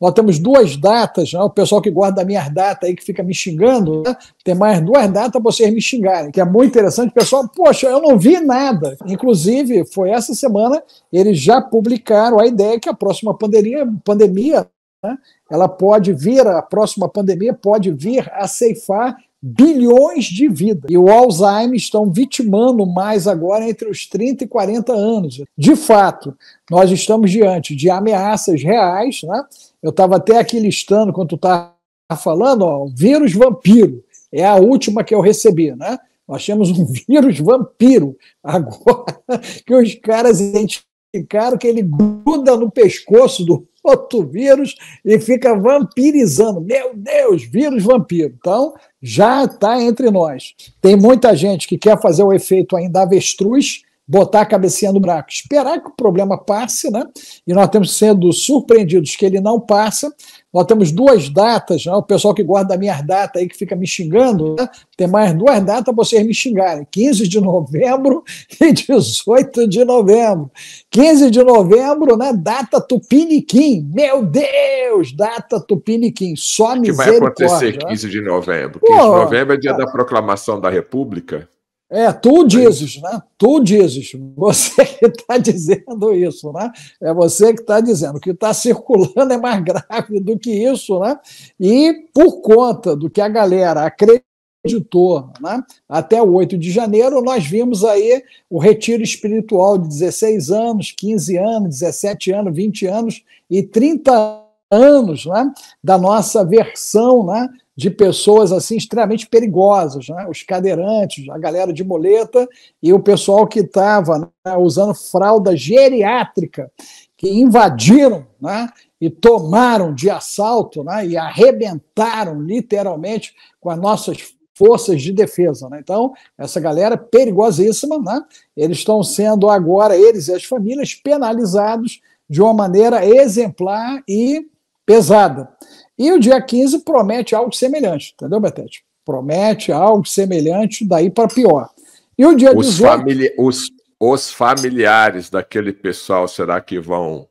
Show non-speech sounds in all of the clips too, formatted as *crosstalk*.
Nós temos duas datas, né? o pessoal que guarda minhas datas aí, que fica me xingando, né? tem mais duas datas para vocês me xingarem, que é muito interessante. O pessoal, poxa, eu não vi nada. Inclusive, foi essa semana, eles já publicaram a ideia que a próxima pandemia, pandemia né? ela pode vir, a próxima pandemia pode vir a ceifar bilhões de vidas. E o Alzheimer estão vitimando mais agora entre os 30 e 40 anos. De fato, nós estamos diante de ameaças reais. Né? Eu estava até aqui listando, quando tu estava falando, ó, o vírus vampiro. É a última que eu recebi, né? Nós temos um *laughs* vírus vampiro agora, *laughs* que os caras identificaram que ele gruda no pescoço do outro vírus e fica vampirizando. Meu Deus, vírus vampiro. Então, já está entre nós. Tem muita gente que quer fazer o efeito ainda avestruz, botar a cabecinha no buraco, esperar que o problema passe, né? E nós estamos sendo surpreendidos que ele não passa. Nós temos duas datas, né? o pessoal que guarda a minha data aí, que fica me xingando, né? tem mais duas datas para vocês me xingarem: 15 de novembro *laughs* e 18 de novembro. 15 de novembro, né? Data Tupiniquim. Meu Deus, data Tupiniquim. Só misericórdia. O que vai acontecer 15 né? de novembro? 15 de novembro é dia da proclamação da República. É, tu é dizes, né? Tu dizes, você *laughs* que está dizendo isso, né? É você que está dizendo. O que está circulando é mais *laughs* grave do que isso, né? E por conta do que a galera acreditou, né? Até o 8 de janeiro, nós vimos aí o retiro espiritual de 16 anos, 15 anos, 17 anos, 20 anos e 30 anos, né? Da nossa versão, né? de pessoas assim extremamente perigosas, né? os cadeirantes, a galera de boleta e o pessoal que estava né, usando fralda geriátrica, que invadiram né, e tomaram de assalto né, e arrebentaram literalmente com as nossas forças de defesa. Né? Então, essa galera perigosíssima, né? eles estão sendo agora, eles e as famílias, penalizados de uma maneira exemplar e pesada. E o dia 15 promete algo semelhante, entendeu, Betete? Promete algo semelhante daí para pior. E o dia os 18. Famili os, os familiares daquele pessoal, será que vão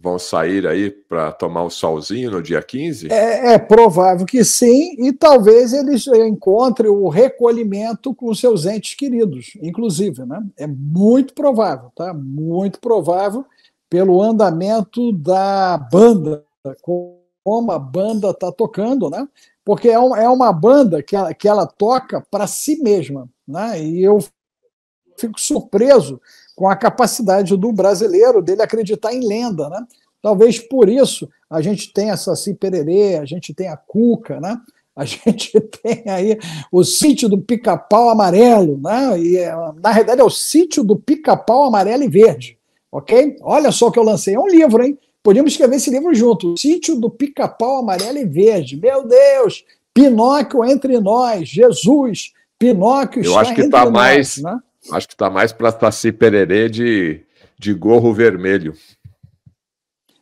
vão sair aí para tomar um solzinho no dia 15? É, é, provável que sim, e talvez eles encontrem o recolhimento com seus entes queridos, inclusive, né? É muito provável, tá? Muito provável pelo andamento da banda com como a banda está tocando, né? Porque é, um, é uma banda que ela, que ela toca para si mesma, né? E eu fico surpreso com a capacidade do brasileiro dele acreditar em lenda, né? Talvez por isso a gente tenha Saci Pererê, a gente tem a Cuca, né? A *laughs* gente tem aí o sítio do pica-pau amarelo, né? E, é, na realidade é o sítio do pica-pau amarelo e verde, ok? Olha só o que eu lancei, é um livro, hein? Podíamos escrever esse livro junto. Sítio do Pica-Pau Amarelo e Verde. Meu Deus! Pinóquio entre nós. Jesus! Pinóquio Eu acho que está mais, nós, né? acho que está mais para Taci Pererê de, de gorro vermelho.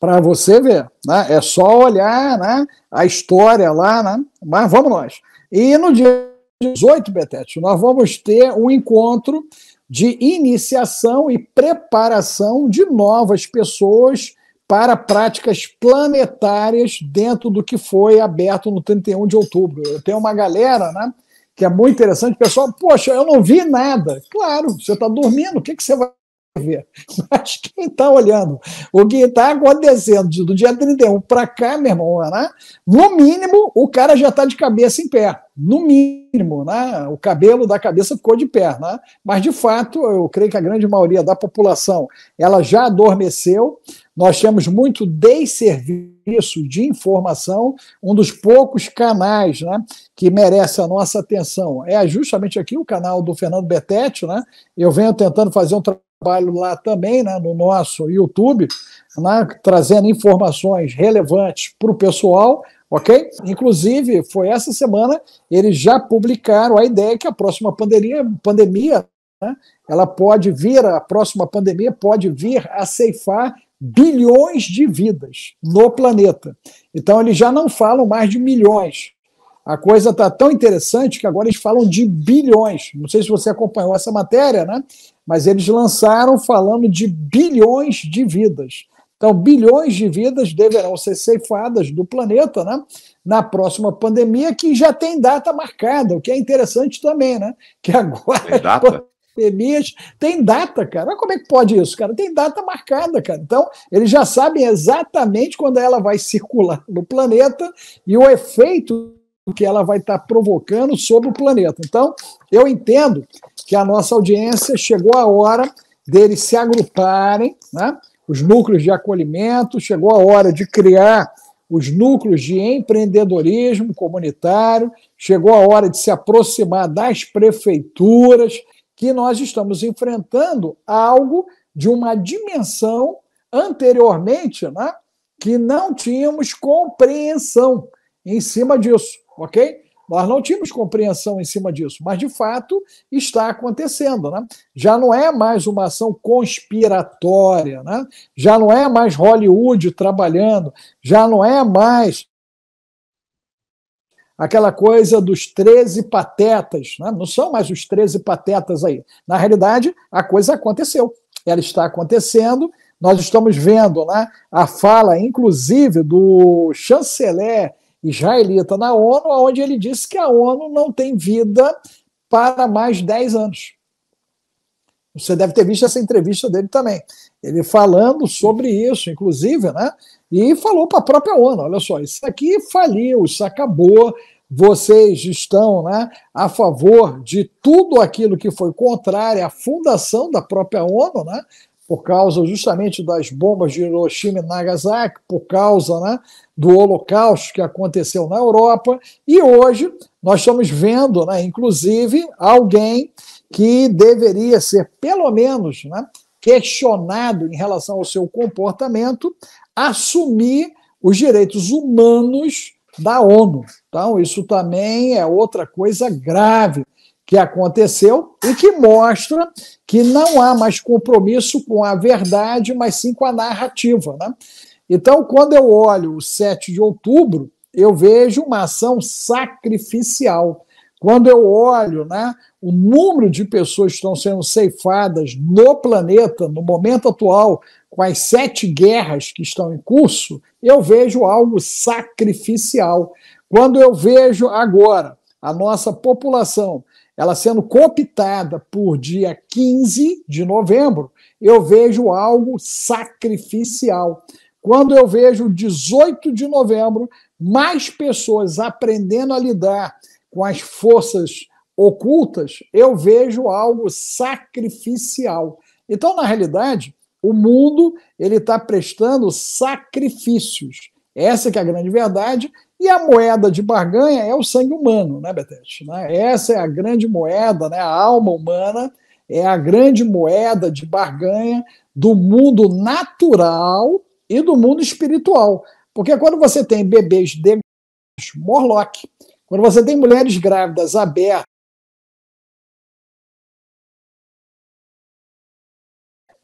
Para você ver, né? É só olhar, né? A história lá, né? Mas vamos nós. E no dia 18, Betete, nós vamos ter um encontro de iniciação e preparação de novas pessoas para práticas planetárias dentro do que foi aberto no 31 de outubro. Eu tenho uma galera, né? Que é muito interessante, o pessoal, poxa, eu não vi nada. Claro, você está dormindo, o que, que você vai *laughs* ver. Mas quem está olhando, o que está acontecendo do dia 31 para cá, meu irmão, né? no mínimo, o cara já está de cabeça em pé. No mínimo, né? o cabelo da cabeça ficou de pé. Né? Mas, de fato, eu creio que a grande maioria da população ela já adormeceu. Nós temos muito desserviço de informação. Um dos poucos canais né, que merece a nossa atenção é justamente aqui o canal do Fernando Betete. Né? Eu venho tentando fazer um trabalho trabalho lá também, né, no nosso YouTube, né, trazendo informações relevantes para o pessoal, ok? Inclusive, foi essa semana, eles já publicaram a ideia que a próxima pandemia, pandemia né, ela pode vir, a próxima pandemia pode vir a ceifar bilhões de vidas no planeta. Então, eles já não falam mais de milhões. A coisa está tão interessante que agora eles falam de bilhões. Não sei se você acompanhou essa matéria, né? mas eles lançaram falando de bilhões de vidas. Então, bilhões de vidas deverão ser ceifadas do planeta né, na próxima pandemia, que já tem data marcada, o que é interessante também, né? Que agora. Tem data? Pandemias, tem data, cara. como é que pode isso, cara? Tem data marcada, cara. Então, eles já sabem exatamente quando ela vai circular no planeta e o efeito que ela vai estar tá provocando sobre o planeta. Então, eu entendo que a nossa audiência chegou a hora deles se agruparem, né? os núcleos de acolhimento, chegou a hora de criar os núcleos de empreendedorismo comunitário, chegou a hora de se aproximar das prefeituras, que nós estamos enfrentando algo de uma dimensão anteriormente né, que não tínhamos compreensão em cima disso ok? Nós não tínhamos compreensão em cima disso, mas de fato está acontecendo. Né? Já não é mais uma ação conspiratória, né? já não é mais Hollywood trabalhando, já não é mais aquela coisa dos 13 patetas. Né? Não são mais os 13 patetas aí. Na realidade, a coisa aconteceu. Ela está acontecendo. Nós estamos vendo né, a fala, inclusive, do chanceler israelita tá na ONU, onde ele disse que a ONU não tem vida para mais 10 anos. Você deve ter visto essa entrevista dele também. Ele falando sobre isso, inclusive, né? E falou para a própria ONU: olha só, isso aqui faliu, isso acabou, vocês estão né, a favor de tudo aquilo que foi contrário à fundação da própria ONU, né? por causa justamente das bombas de Hiroshima e Nagasaki, por causa né, do holocausto que aconteceu na Europa, e hoje nós estamos vendo, né, inclusive, alguém que deveria ser, pelo menos, né, questionado em relação ao seu comportamento, assumir os direitos humanos da ONU. Então, isso também é outra coisa grave que aconteceu e que mostra que não há mais compromisso com a verdade, mas sim com a narrativa. Né? Então, quando eu olho o 7 de outubro, eu vejo uma ação sacrificial. Quando eu olho né, o número de pessoas que estão sendo ceifadas no planeta, no momento atual, com as sete guerras que estão em curso, eu vejo algo sacrificial. Quando eu vejo agora a nossa população ela sendo cooptada por dia 15 de novembro, eu vejo algo sacrificial. Quando eu vejo 18 de novembro, mais pessoas aprendendo a lidar com as forças ocultas, eu vejo algo sacrificial. Então, na realidade, o mundo ele está prestando sacrifícios. Essa que é a grande verdade e a moeda de barganha é o sangue humano, né, Betete? Né? Essa é a grande moeda, né? a alma humana é a grande moeda de barganha do mundo natural e do mundo espiritual. Porque quando você tem bebês de Morlock, quando você tem mulheres grávidas abertas,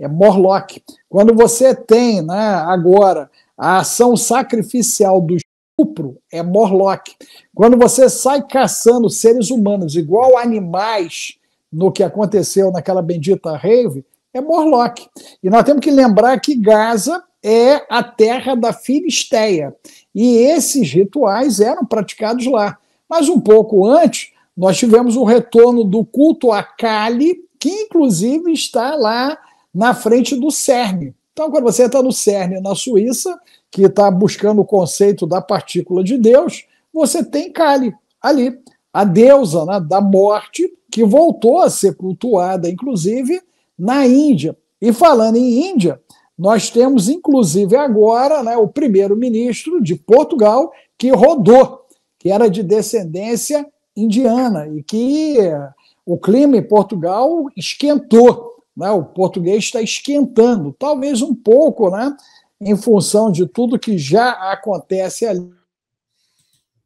é Morlock. Quando você tem, né, agora, a ação sacrificial dos estupro, é Morlock. Quando você sai caçando seres humanos igual animais no que aconteceu naquela bendita rave, é Morlock. E nós temos que lembrar que Gaza é a terra da Filisteia. E esses rituais eram praticados lá. Mas um pouco antes, nós tivemos o retorno do culto a Kali, que inclusive está lá na frente do CERN. Então, quando você está no CERN na Suíça, que está buscando o conceito da partícula de Deus, você tem Kali ali, a deusa né, da morte, que voltou a ser cultuada, inclusive, na Índia. E falando em Índia, nós temos, inclusive, agora né, o primeiro-ministro de Portugal, que rodou, que era de descendência indiana, e que eh, o clima em Portugal esquentou. Né, o português está esquentando, talvez um pouco né, em função de tudo que já acontece ali.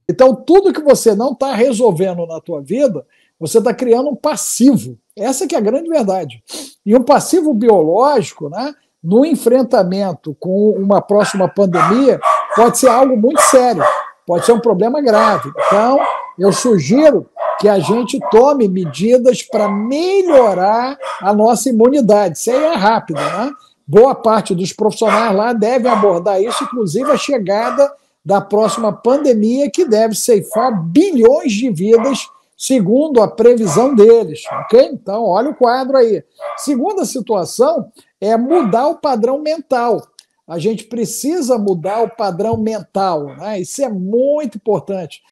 Então, tudo que você não está resolvendo na tua vida, você está criando um passivo. Essa que é a grande verdade. E um passivo biológico, né, no enfrentamento com uma próxima pandemia, pode ser algo muito sério, pode ser um problema grave. Então, eu sugiro que a gente tome medidas para melhorar a nossa imunidade. Isso aí é rápido, né? boa parte dos profissionais lá deve abordar isso, inclusive a chegada da próxima pandemia, que deve ceifar bilhões de vidas, segundo a previsão deles. Ok? Então, olha o quadro aí. Segunda situação é mudar o padrão mental. A gente precisa mudar o padrão mental, né? isso é muito importante,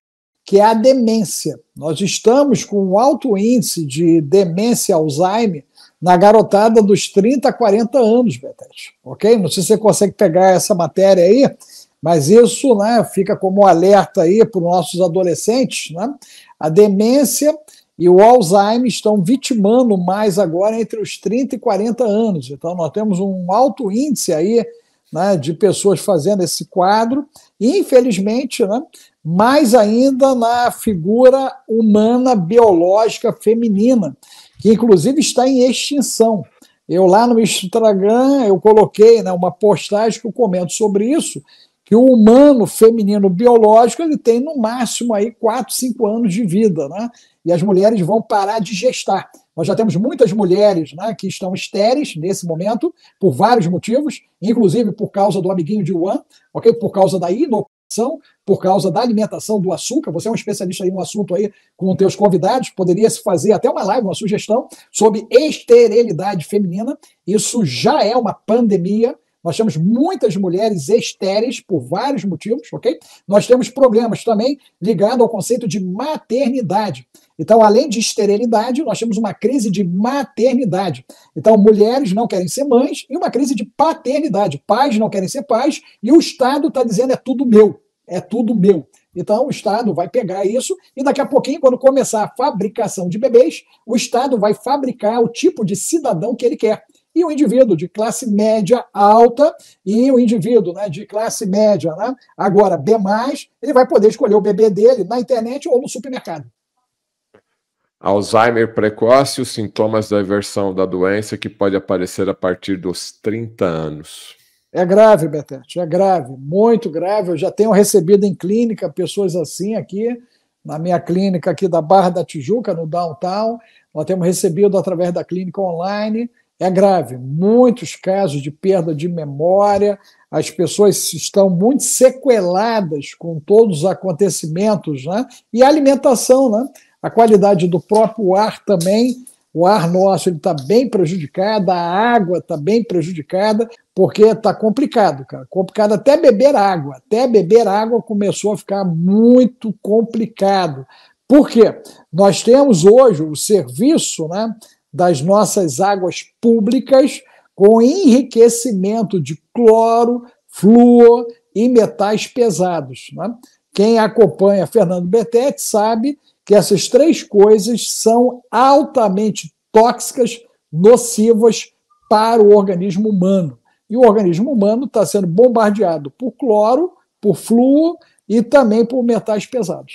que é a demência. Nós estamos com um alto índice de demência Alzheimer, na garotada dos 30 a 40 anos, Betete, ok? Não sei se você consegue pegar essa matéria aí, mas isso né, fica como um alerta aí para os nossos adolescentes, né? A demência e o Alzheimer estão vitimando mais agora entre os 30 e 40 anos. Então, nós temos um alto índice aí né, de pessoas fazendo esse quadro, e infelizmente, né, mais ainda na figura humana biológica feminina que inclusive está em extinção. Eu lá no Instagram, eu coloquei né, uma postagem que eu comento sobre isso, que o humano feminino biológico ele tem no máximo aí 4, 5 anos de vida, né? E as mulheres vão parar de gestar. Nós já temos muitas mulheres né, que estão estéreis nesse momento, por vários motivos, inclusive por causa do amiguinho de Juan, okay? por causa da por causa da alimentação do açúcar. Você é um especialista aí no assunto aí com os teus convidados. Poderia se fazer até uma live, uma sugestão sobre esterilidade feminina. Isso já é uma pandemia nós temos muitas mulheres estéreis por vários motivos, ok? Nós temos problemas também ligados ao conceito de maternidade. Então, além de esterilidade, nós temos uma crise de maternidade. Então, mulheres não querem ser mães e uma crise de paternidade. Pais não querem ser pais e o Estado está dizendo é tudo meu, é tudo meu. Então, o Estado vai pegar isso e daqui a pouquinho, quando começar a fabricação de bebês, o Estado vai fabricar o tipo de cidadão que ele quer e o indivíduo de classe média alta e o indivíduo né, de classe média, né, agora B+, ele vai poder escolher o bebê dele na internet ou no supermercado. Alzheimer precoce, os sintomas da versão da doença que pode aparecer a partir dos 30 anos. É grave, Betete, é grave, muito grave. Eu já tenho recebido em clínica pessoas assim aqui, na minha clínica aqui da Barra da Tijuca, no downtown. Nós temos recebido através da clínica online é grave. Muitos casos de perda de memória, as pessoas estão muito sequeladas com todos os acontecimentos, né? E a alimentação, né? A qualidade do próprio ar também, o ar nosso ele está bem prejudicado, a água está bem prejudicada, porque está complicado, cara. Complicado até beber água. Até beber água começou a ficar muito complicado. Por quê? Nós temos hoje o serviço, né? das nossas águas públicas com enriquecimento de cloro, flúor e metais pesados. Né? Quem acompanha Fernando Betete sabe que essas três coisas são altamente tóxicas, nocivas para o organismo humano. E o organismo humano está sendo bombardeado por cloro, por flúor e também por metais pesados.